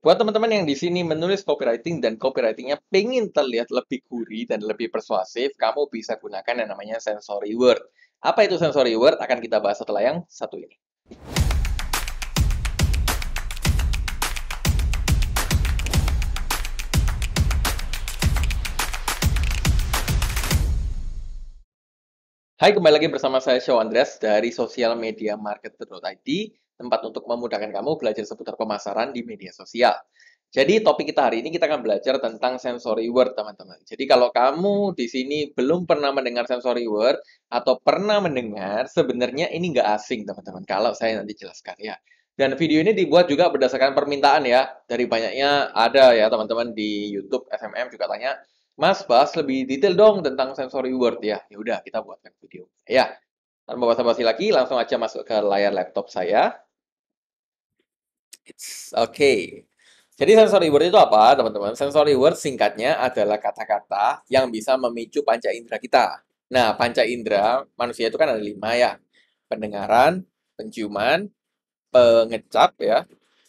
Buat teman-teman yang di sini menulis copywriting dan copywritingnya pengen terlihat lebih gurih dan lebih persuasif, kamu bisa gunakan yang namanya sensory word. Apa itu sensory word? Akan kita bahas setelah yang satu ini. Hai, kembali lagi bersama saya Show Andreas dari sosialmediamarketer.id tempat untuk memudahkan kamu belajar seputar pemasaran di media sosial. Jadi topik kita hari ini kita akan belajar tentang sensory word, teman-teman. Jadi kalau kamu di sini belum pernah mendengar sensory word atau pernah mendengar, sebenarnya ini nggak asing, teman-teman. Kalau saya nanti jelaskan ya. Dan video ini dibuat juga berdasarkan permintaan ya. Dari banyaknya ada ya teman-teman di YouTube SMM juga tanya, "Mas, Bas lebih detail dong tentang sensory word ya." Ya udah, kita buatkan video. Ya. Tanpa basa-basi lagi, langsung aja masuk ke layar laptop saya. It's okay. Jadi sensory word itu apa, teman-teman? Sensory word singkatnya adalah kata-kata yang bisa memicu panca indera kita. Nah, panca indera manusia itu kan ada lima ya. Pendengaran, penciuman, pengecap ya,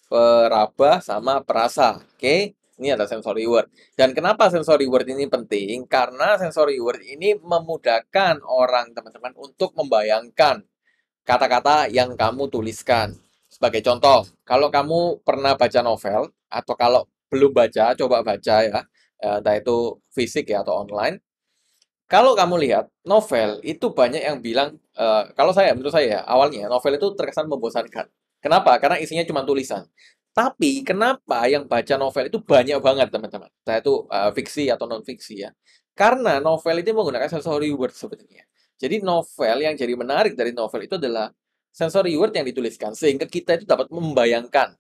peraba, sama perasa. Oke, okay? ini adalah sensory word. Dan kenapa sensory word ini penting? Karena sensory word ini memudahkan orang teman-teman untuk membayangkan kata-kata yang kamu tuliskan. Sebagai contoh, kalau kamu pernah baca novel atau kalau belum baca, coba baca ya, eh, entah itu fisik ya atau online. Kalau kamu lihat novel itu banyak yang bilang, uh, kalau saya menurut saya ya, awalnya novel itu terkesan membosankan. Kenapa? Karena isinya cuma tulisan. Tapi kenapa yang baca novel itu banyak banget teman-teman? Saya itu uh, fiksi atau non fiksi ya. Karena novel itu menggunakan sensory word sebenarnya. Jadi novel yang jadi menarik dari novel itu adalah sensory word yang dituliskan sehingga kita itu dapat membayangkan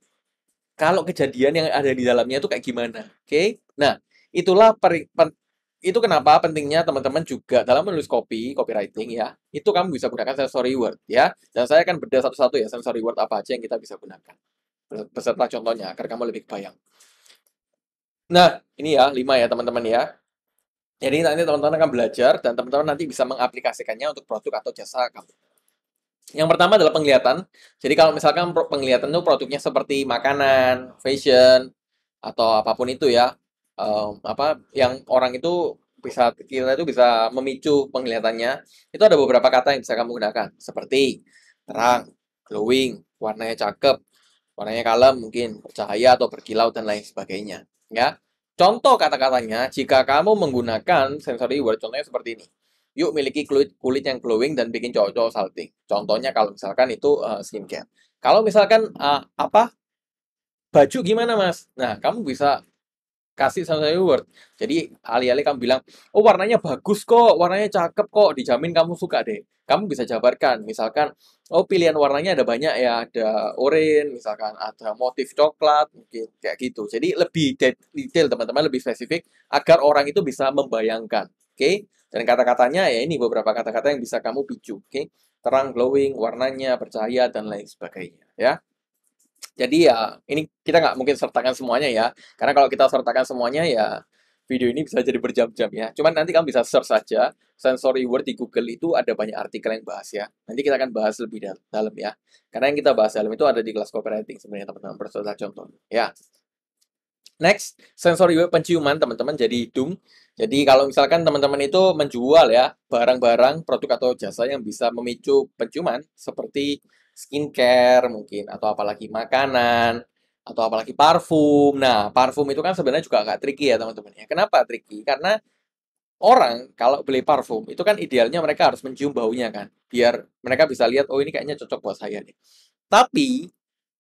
kalau kejadian yang ada di dalamnya itu kayak gimana. Oke. Okay? Nah, itulah per, per, itu kenapa pentingnya teman-teman juga dalam menulis copy, copywriting ya. Itu kamu bisa gunakan sensory word ya. Dan saya akan bedah satu-satu ya sensory word apa aja yang kita bisa gunakan. Beserta contohnya agar kamu lebih kebayang. Nah, ini ya, lima ya teman-teman ya. Jadi nanti teman-teman akan belajar dan teman-teman nanti bisa mengaplikasikannya untuk produk atau jasa kamu. Yang pertama adalah penglihatan. Jadi kalau misalkan penglihatan itu produknya seperti makanan, fashion, atau apapun itu ya, um, apa yang orang itu bisa kita itu bisa memicu penglihatannya. Itu ada beberapa kata yang bisa kamu gunakan, seperti terang, glowing, warnanya cakep, warnanya kalem mungkin, cahaya atau berkilau dan lain sebagainya. Ya, contoh kata-katanya jika kamu menggunakan sensory word, contohnya seperti ini. Yuk miliki kulit, kulit yang glowing dan bikin cowok-cowok salting. Contohnya kalau misalkan itu uh, skincare. Kalau misalkan uh, apa baju gimana mas? Nah kamu bisa kasih sama saya word. Jadi alih-alih kamu bilang, oh warnanya bagus kok, warnanya cakep kok, dijamin kamu suka deh. Kamu bisa jabarkan, misalkan, oh pilihan warnanya ada banyak ya, ada orange, misalkan ada motif coklat, mungkin kayak gitu. Jadi lebih detail teman-teman, lebih spesifik, agar orang itu bisa membayangkan. Oke, okay? Dan kata-katanya ya ini beberapa kata-kata yang bisa kamu picu, oke? Okay? Terang, glowing, warnanya, bercahaya, dan lain sebagainya, ya. Jadi ya ini kita nggak mungkin sertakan semuanya ya, karena kalau kita sertakan semuanya ya video ini bisa jadi berjam-jam ya. Cuman nanti kamu bisa search saja sensory word di Google itu ada banyak artikel yang bahas ya. Nanti kita akan bahas lebih dalam ya. Karena yang kita bahas dalam itu ada di kelas copywriting sebenarnya teman-teman berserta contoh ya. Next, sensor UV penciuman teman-teman jadi hidung. Jadi kalau misalkan teman-teman itu menjual ya barang-barang, produk atau jasa yang bisa memicu penciuman seperti skincare mungkin atau apalagi makanan atau apalagi parfum. Nah, parfum itu kan sebenarnya juga agak tricky ya teman-teman ya. Kenapa tricky? Karena orang kalau beli parfum itu kan idealnya mereka harus mencium baunya kan, biar mereka bisa lihat oh ini kayaknya cocok buat saya nih. Tapi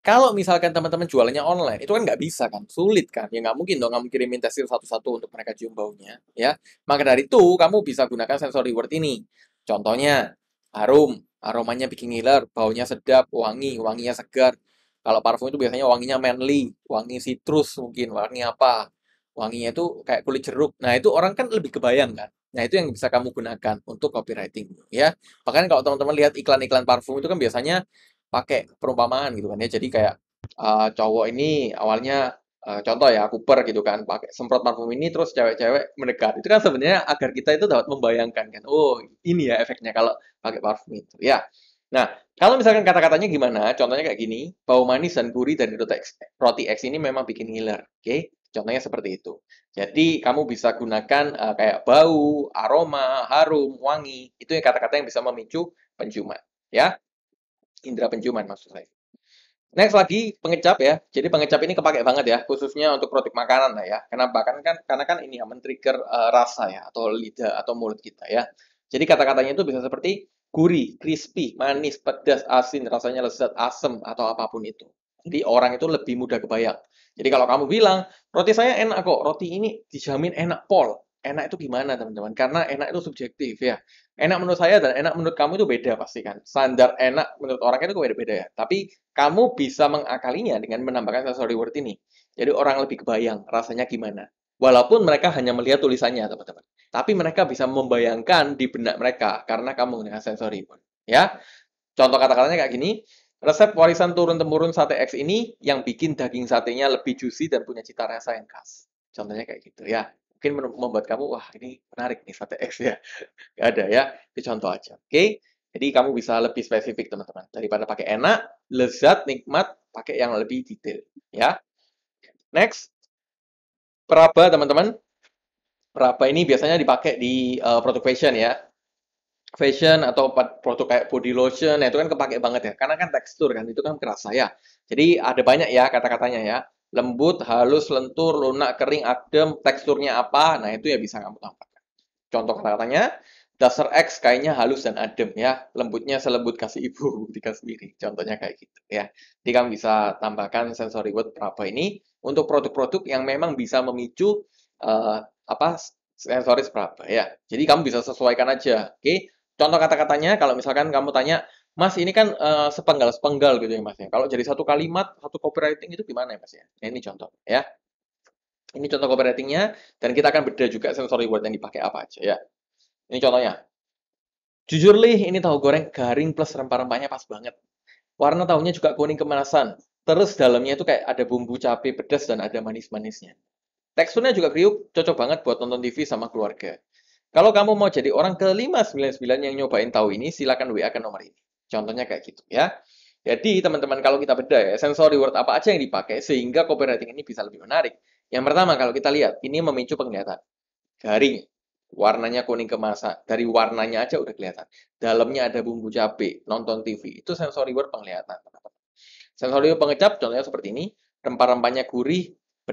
kalau misalkan teman-teman jualannya online, itu kan nggak bisa kan, sulit kan, ya nggak mungkin dong kamu kirimin tekstil satu-satu untuk mereka cium baunya, ya. Maka dari itu, kamu bisa gunakan sensor reward ini. Contohnya, harum, aromanya bikin ngiler, baunya sedap, wangi, wanginya segar. Kalau parfum itu biasanya wanginya manly, wangi citrus mungkin, wangi apa, wanginya itu kayak kulit jeruk. Nah itu orang kan lebih kebayang kan, Nah, itu yang bisa kamu gunakan untuk copywriting ya. Bahkan kalau teman-teman lihat iklan-iklan parfum itu kan biasanya pakai perumpamaan gitu kan ya. Jadi kayak uh, cowok ini awalnya uh, contoh ya Cooper gitu kan pakai semprot parfum ini terus cewek-cewek mendekat itu kan sebenarnya agar kita itu dapat membayangkan kan oh ini ya efeknya kalau pakai parfum itu ya nah kalau misalkan kata-katanya gimana contohnya kayak gini bau manis dan gurih dari roti X ini memang bikin ngiler oke okay? contohnya seperti itu jadi kamu bisa gunakan uh, kayak bau aroma harum wangi itu yang kata-kata yang bisa memicu penciuman ya indera penciuman maksud saya. Next lagi pengecap ya. Jadi pengecap ini kepakai banget ya, khususnya untuk produk makanan lah ya. Kenapa? Karena kan karena kan ini ya men-trigger uh, rasa ya atau lidah atau mulut kita ya. Jadi kata-katanya itu bisa seperti gurih, crispy, manis, pedas, asin, rasanya lezat, asem atau apapun itu. Jadi orang itu lebih mudah kebayang. Jadi kalau kamu bilang, roti saya enak kok, roti ini dijamin enak pol enak itu gimana teman-teman karena enak itu subjektif ya enak menurut saya dan enak menurut kamu itu beda pasti kan standar enak menurut orang itu beda-beda ya tapi kamu bisa mengakalinya dengan menambahkan sensory word ini jadi orang lebih kebayang rasanya gimana walaupun mereka hanya melihat tulisannya teman-teman tapi mereka bisa membayangkan di benak mereka karena kamu menggunakan sensory word ya contoh kata-katanya kayak gini Resep warisan turun-temurun sate X ini yang bikin daging satenya lebih juicy dan punya cita rasa yang khas. Contohnya kayak gitu ya mungkin membuat kamu wah ini menarik nih sate X ya gak ada ya itu contoh aja oke okay? jadi kamu bisa lebih spesifik teman-teman daripada pakai enak lezat nikmat pakai yang lebih detail ya next peraba teman-teman peraba ini biasanya dipakai di uh, produk fashion ya fashion atau produk kayak body lotion, ya, itu kan kepake banget ya, karena kan tekstur kan itu kan kerasa ya. Jadi ada banyak ya kata-katanya ya lembut, halus, lentur, lunak, kering, adem, teksturnya apa, nah itu ya bisa kamu tambahkan. Contoh kata-katanya, dasar X kayaknya halus dan adem ya, lembutnya selembut kasih ibu, ketika sendiri. Contohnya kayak gitu ya. Jadi kamu bisa tambahkan sensory word berapa ini untuk produk-produk yang memang bisa memicu uh, apa sensoris berapa ya. Jadi kamu bisa sesuaikan aja, oke? Okay? Contoh kata-katanya, kalau misalkan kamu tanya, Mas ini kan uh, eh, sepenggal sepenggal gitu ya Mas ya. Kalau jadi satu kalimat satu copywriting itu gimana ya Mas ya? ini contoh ya. Ini contoh copywritingnya dan kita akan beda juga sensory word yang dipakai apa aja ya. Ini contohnya. Jujur lih ini tahu goreng garing plus rempah-rempahnya pas banget. Warna tahunya juga kuning kemerasan. Terus dalamnya itu kayak ada bumbu cabai pedas dan ada manis-manisnya. Teksturnya juga kriuk, cocok banget buat nonton TV sama keluarga. Kalau kamu mau jadi orang ke 599 yang nyobain tahu ini, silakan WA ke nomor ini. Contohnya kayak gitu ya. Jadi teman-teman kalau kita beda ya, sensory word apa aja yang dipakai sehingga copywriting ini bisa lebih menarik. Yang pertama kalau kita lihat, ini memicu penglihatan. Garing, warnanya kuning kemasan, dari warnanya aja udah kelihatan. Dalamnya ada bumbu cabe, nonton TV, itu sensory word penglihatan. Sensory word pengecap contohnya seperti ini, rempah-rempahnya gurih,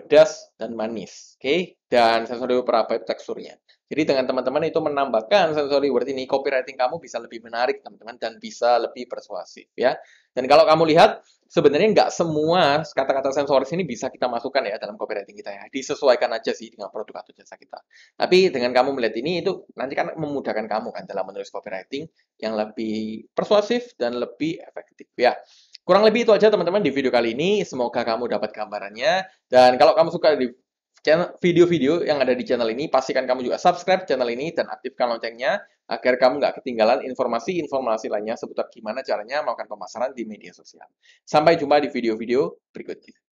pedas dan manis. Oke, okay? dan sensory word teksturnya. Jadi dengan teman-teman itu menambahkan sensory word ini, copywriting kamu bisa lebih menarik teman-teman dan bisa lebih persuasif ya. Dan kalau kamu lihat sebenarnya nggak semua kata-kata sensoris ini bisa kita masukkan ya dalam copywriting kita ya. Disesuaikan aja sih dengan produk atau jasa kita. Tapi dengan kamu melihat ini itu nanti kan memudahkan kamu kan dalam menulis copywriting yang lebih persuasif dan lebih efektif ya. Kurang lebih itu aja teman-teman di video kali ini. Semoga kamu dapat gambarannya. Dan kalau kamu suka di video-video yang ada di channel ini, pastikan kamu juga subscribe channel ini dan aktifkan loncengnya agar kamu nggak ketinggalan informasi-informasi lainnya seputar gimana caranya melakukan pemasaran di media sosial. Sampai jumpa di video-video berikutnya.